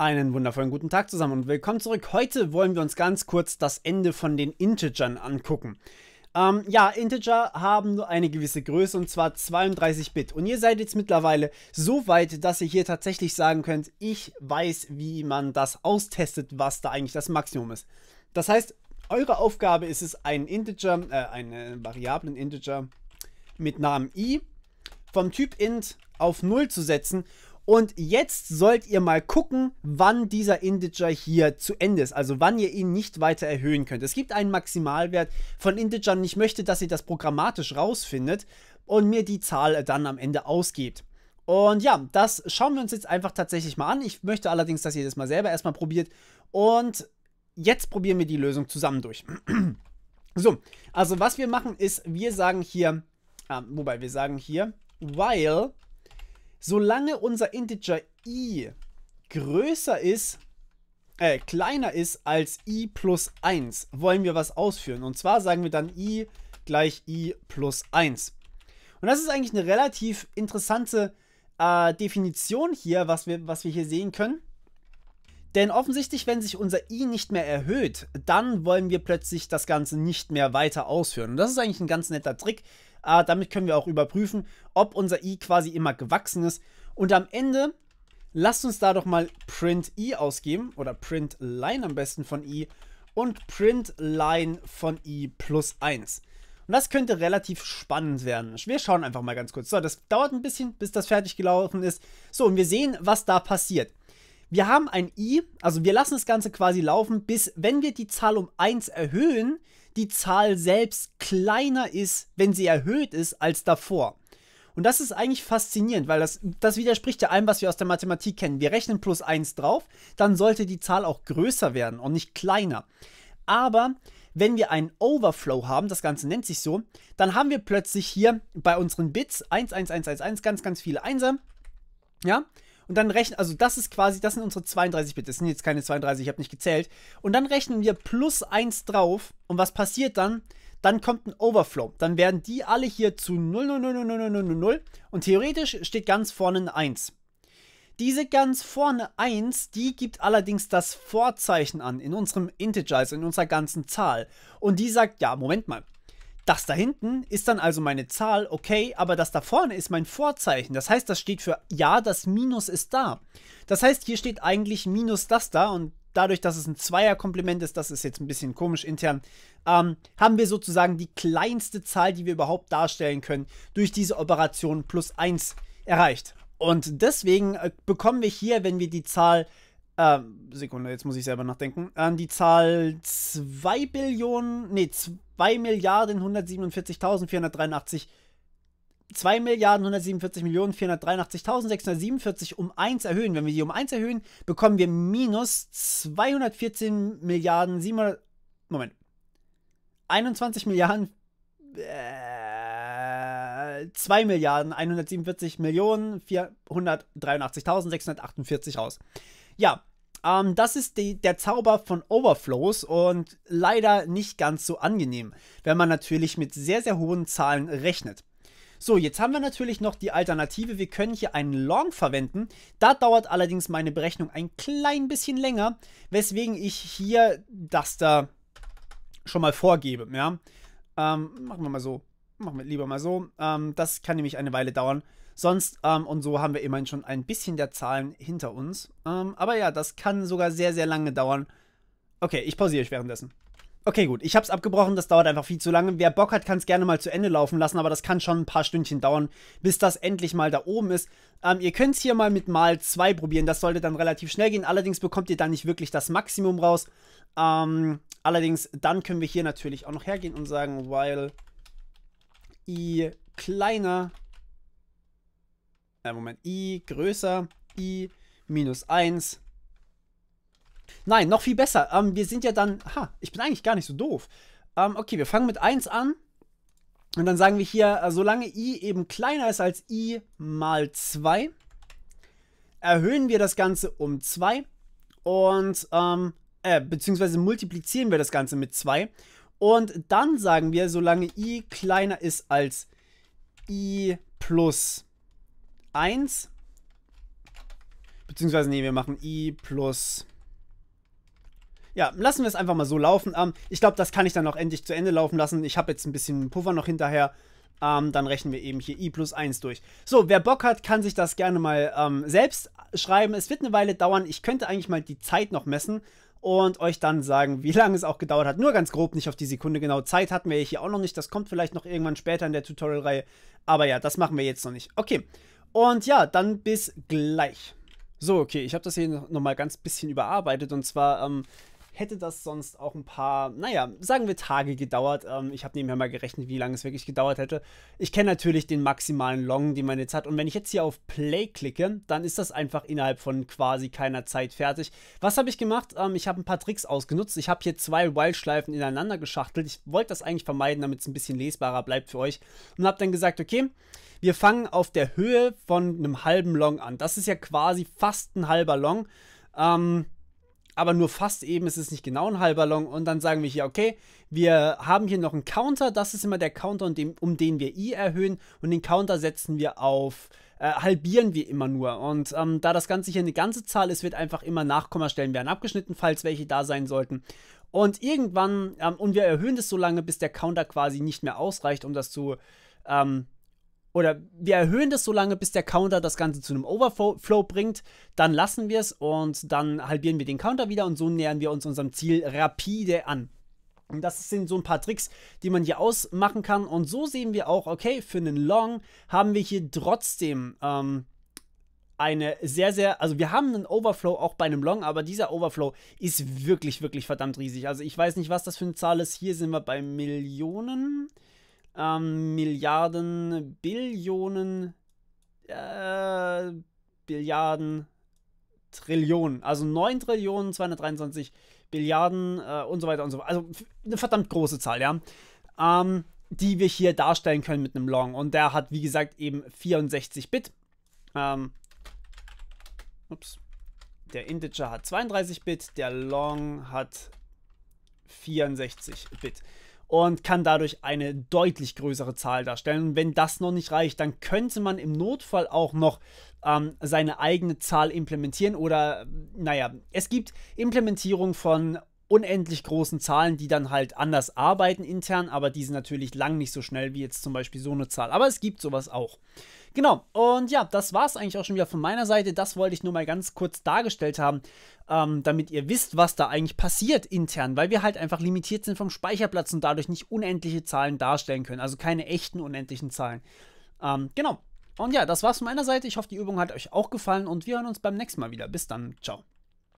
Einen wundervollen guten Tag zusammen und willkommen zurück. Heute wollen wir uns ganz kurz das Ende von den Integern angucken. Ähm, ja, Integer haben nur eine gewisse Größe und zwar 32 Bit. Und ihr seid jetzt mittlerweile so weit, dass ihr hier tatsächlich sagen könnt, ich weiß, wie man das austestet, was da eigentlich das Maximum ist. Das heißt, eure Aufgabe ist es, einen Integer, äh, einen äh, variablen Integer mit Namen i vom Typ int auf 0 zu setzen und jetzt sollt ihr mal gucken, wann dieser Integer hier zu Ende ist, also wann ihr ihn nicht weiter erhöhen könnt. Es gibt einen Maximalwert von Integern. Ich möchte, dass ihr das programmatisch rausfindet und mir die Zahl dann am Ende ausgebt. Und ja, das schauen wir uns jetzt einfach tatsächlich mal an. Ich möchte allerdings, dass ihr das mal selber erstmal probiert. Und jetzt probieren wir die Lösung zusammen durch. so, also was wir machen ist, wir sagen hier, äh, wobei wir sagen hier, while solange unser Integer i größer ist, äh, kleiner ist als i plus 1, wollen wir was ausführen. Und zwar sagen wir dann i gleich i plus 1. Und das ist eigentlich eine relativ interessante äh, Definition hier, was wir, was wir hier sehen können. Denn offensichtlich, wenn sich unser i nicht mehr erhöht, dann wollen wir plötzlich das Ganze nicht mehr weiter ausführen. Und das ist eigentlich ein ganz netter Trick, äh, damit können wir auch überprüfen, ob unser i quasi immer gewachsen ist. Und am Ende lasst uns da doch mal print i ausgeben oder print line am besten von i und print line von i plus 1. Und das könnte relativ spannend werden. Wir schauen einfach mal ganz kurz. So, das dauert ein bisschen, bis das fertig gelaufen ist. So, und wir sehen, was da passiert. Wir haben ein i, also wir lassen das Ganze quasi laufen, bis wenn wir die Zahl um 1 erhöhen, die Zahl selbst kleiner ist, wenn sie erhöht ist, als davor. Und das ist eigentlich faszinierend, weil das, das widerspricht ja allem, was wir aus der Mathematik kennen. Wir rechnen plus 1 drauf, dann sollte die Zahl auch größer werden und nicht kleiner. Aber wenn wir einen Overflow haben, das Ganze nennt sich so, dann haben wir plötzlich hier bei unseren Bits 1, 1, 1, 1, 1 ganz, ganz viele Einser. Ja, und dann rechnen, also das ist quasi, das sind unsere 32 Bit. Das sind jetzt keine 32, ich habe nicht gezählt. Und dann rechnen wir plus 1 drauf. Und was passiert dann? Dann kommt ein Overflow. Dann werden die alle hier zu 0, 0, 0, 0, 0, 0, 0, 0. Und theoretisch steht ganz vorne ein 1. Diese ganz vorne 1, die gibt allerdings das Vorzeichen an in unserem Integer, also in unserer ganzen Zahl. Und die sagt, ja, Moment mal, das da hinten ist dann also meine Zahl, okay, aber das da vorne ist mein Vorzeichen. Das heißt, das steht für ja, das Minus ist da. Das heißt, hier steht eigentlich minus das da und dadurch, dass es ein Zweierkomplement ist, das ist jetzt ein bisschen komisch intern, ähm, haben wir sozusagen die kleinste Zahl, die wir überhaupt darstellen können, durch diese Operation plus 1 erreicht. Und deswegen äh, bekommen wir hier, wenn wir die Zahl, äh, Sekunde, jetzt muss ich selber nachdenken, äh, die Zahl 2 Billionen, nee, 2 2 Milliarden 147.483 2 Milliarden 147 Millionen 483.647 um 1 erhöhen. Wenn wir die um 1 erhöhen, bekommen wir minus 214 Milliarden 700 Moment. 21 Milliarden äh, 2 Milliarden 147 Millionen 483.648 raus. Ja, ähm, das ist die, der Zauber von Overflows und leider nicht ganz so angenehm, wenn man natürlich mit sehr, sehr hohen Zahlen rechnet. So, jetzt haben wir natürlich noch die Alternative. Wir können hier einen Long verwenden. Da dauert allerdings meine Berechnung ein klein bisschen länger, weswegen ich hier das da schon mal vorgebe. Ja? Ähm, machen wir mal so. Machen wir lieber mal so. Ähm, das kann nämlich eine Weile dauern. Sonst, ähm, und so haben wir immerhin schon ein bisschen der Zahlen hinter uns. Ähm, aber ja, das kann sogar sehr, sehr lange dauern. Okay, ich pausiere euch währenddessen. Okay, gut, ich habe es abgebrochen, das dauert einfach viel zu lange. Wer Bock hat, kann es gerne mal zu Ende laufen lassen, aber das kann schon ein paar Stündchen dauern, bis das endlich mal da oben ist. Ähm, ihr es hier mal mit mal 2 probieren, das sollte dann relativ schnell gehen. Allerdings bekommt ihr dann nicht wirklich das Maximum raus. Ähm, allerdings, dann können wir hier natürlich auch noch hergehen und sagen, while i kleiner äh, Moment, i größer, i minus 1. Nein, noch viel besser. Ähm, wir sind ja dann, ha, ich bin eigentlich gar nicht so doof. Ähm, okay, wir fangen mit 1 an. Und dann sagen wir hier, äh, solange i eben kleiner ist als i mal 2, erhöhen wir das Ganze um 2 und, ähm, äh, beziehungsweise multiplizieren wir das Ganze mit 2. Und dann sagen wir, solange i kleiner ist als i plus 1. Beziehungsweise, nee, wir machen i plus... Ja, lassen wir es einfach mal so laufen. Ähm, ich glaube, das kann ich dann auch endlich zu Ende laufen lassen. Ich habe jetzt ein bisschen Puffer noch hinterher. Ähm, dann rechnen wir eben hier i plus 1 durch. So, wer Bock hat, kann sich das gerne mal ähm, selbst schreiben. Es wird eine Weile dauern. Ich könnte eigentlich mal die Zeit noch messen und euch dann sagen, wie lange es auch gedauert hat. Nur ganz grob, nicht auf die Sekunde genau. Zeit hatten wir hier auch noch nicht. Das kommt vielleicht noch irgendwann später in der Tutorial-Reihe. Aber ja, das machen wir jetzt noch nicht. Okay, und ja, dann bis gleich. So, okay, ich habe das hier nochmal ganz bisschen überarbeitet. Und zwar ähm, hätte das sonst auch ein paar, naja, sagen wir Tage gedauert. Ähm, ich habe nebenher mal gerechnet, wie lange es wirklich gedauert hätte. Ich kenne natürlich den maximalen Long, den man jetzt hat. Und wenn ich jetzt hier auf Play klicke, dann ist das einfach innerhalb von quasi keiner Zeit fertig. Was habe ich gemacht? Ähm, ich habe ein paar Tricks ausgenutzt. Ich habe hier zwei Wildschleifen ineinander geschachtelt. Ich wollte das eigentlich vermeiden, damit es ein bisschen lesbarer bleibt für euch. Und habe dann gesagt, okay, wir fangen auf der Höhe von einem halben Long an. Das ist ja quasi fast ein halber Long. Ähm, aber nur fast eben, es ist nicht genau ein Hallballon. Und dann sagen wir hier, okay, wir haben hier noch einen Counter, das ist immer der Counter, um den, um den wir i erhöhen und den Counter setzen wir auf, äh, halbieren wir immer nur. Und ähm, da das Ganze hier eine ganze Zahl ist, wird einfach immer Nachkommastellen werden abgeschnitten, falls welche da sein sollten. Und irgendwann, ähm, und wir erhöhen das so lange, bis der Counter quasi nicht mehr ausreicht, um das zu, ähm, oder wir erhöhen das so lange, bis der Counter das Ganze zu einem Overflow bringt. Dann lassen wir es und dann halbieren wir den Counter wieder und so nähern wir uns unserem Ziel rapide an. Und das sind so ein paar Tricks, die man hier ausmachen kann. Und so sehen wir auch, okay, für einen Long haben wir hier trotzdem ähm, eine sehr, sehr, also wir haben einen Overflow auch bei einem Long, aber dieser Overflow ist wirklich, wirklich verdammt riesig. Also ich weiß nicht, was das für eine Zahl ist. Hier sind wir bei Millionen ähm, Milliarden, Billionen, äh, Billiarden, Trillionen. Also 9 Trillionen, 223 Billiarden äh, und so weiter und so weiter. Also eine verdammt große Zahl, ja. Ähm, die wir hier darstellen können mit einem Long. Und der hat, wie gesagt, eben 64 Bit. Ähm, ups. Der Integer hat 32 Bit, der Long hat 64 Bit und kann dadurch eine deutlich größere Zahl darstellen. Und wenn das noch nicht reicht, dann könnte man im Notfall auch noch ähm, seine eigene Zahl implementieren oder, naja, es gibt Implementierung von unendlich großen Zahlen, die dann halt anders arbeiten intern, aber die sind natürlich lang nicht so schnell wie jetzt zum Beispiel so eine Zahl. Aber es gibt sowas auch. Genau, und ja, das war es eigentlich auch schon wieder von meiner Seite. Das wollte ich nur mal ganz kurz dargestellt haben, ähm, damit ihr wisst, was da eigentlich passiert intern, weil wir halt einfach limitiert sind vom Speicherplatz und dadurch nicht unendliche Zahlen darstellen können. Also keine echten unendlichen Zahlen. Ähm, genau. Und ja, das war's von meiner Seite. Ich hoffe, die Übung hat euch auch gefallen und wir hören uns beim nächsten Mal wieder. Bis dann. Ciao.